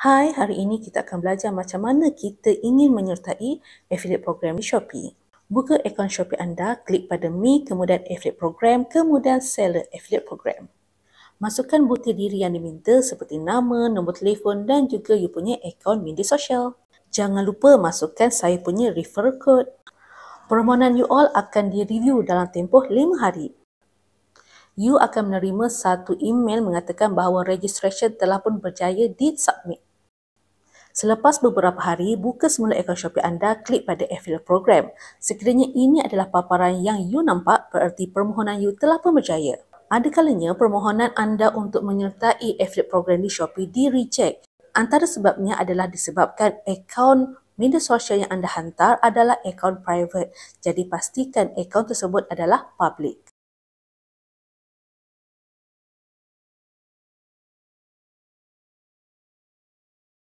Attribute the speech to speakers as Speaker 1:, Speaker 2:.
Speaker 1: Hai, hari ini kita akan belajar macam mana kita ingin menyertai affiliate program di Shopee. Buka akaun Shopee anda, klik pada Me, kemudian Affiliate Program, kemudian Seller Affiliate Program. Masukkan butir diri yang diminta seperti nama, nombor telefon dan juga you punya akaun media sosial. Jangan lupa masukkan saya punya refer code. Permohonan you all akan direview dalam tempoh 5 hari. You akan menerima satu email mengatakan bahawa registration telah pun berjaya di submit. Selepas beberapa hari, buka semula akaun Shopee anda, klik pada affiliate program. Sekiranya ini adalah paparan yang you nampak, bererti permohonan you telah pun berjaya. Adakalanya, permohonan anda untuk menyertai affiliate program di Shopee di recheck. Antara sebabnya adalah disebabkan akaun media sosial yang anda hantar adalah
Speaker 2: akaun private. Jadi pastikan akaun tersebut adalah
Speaker 3: public.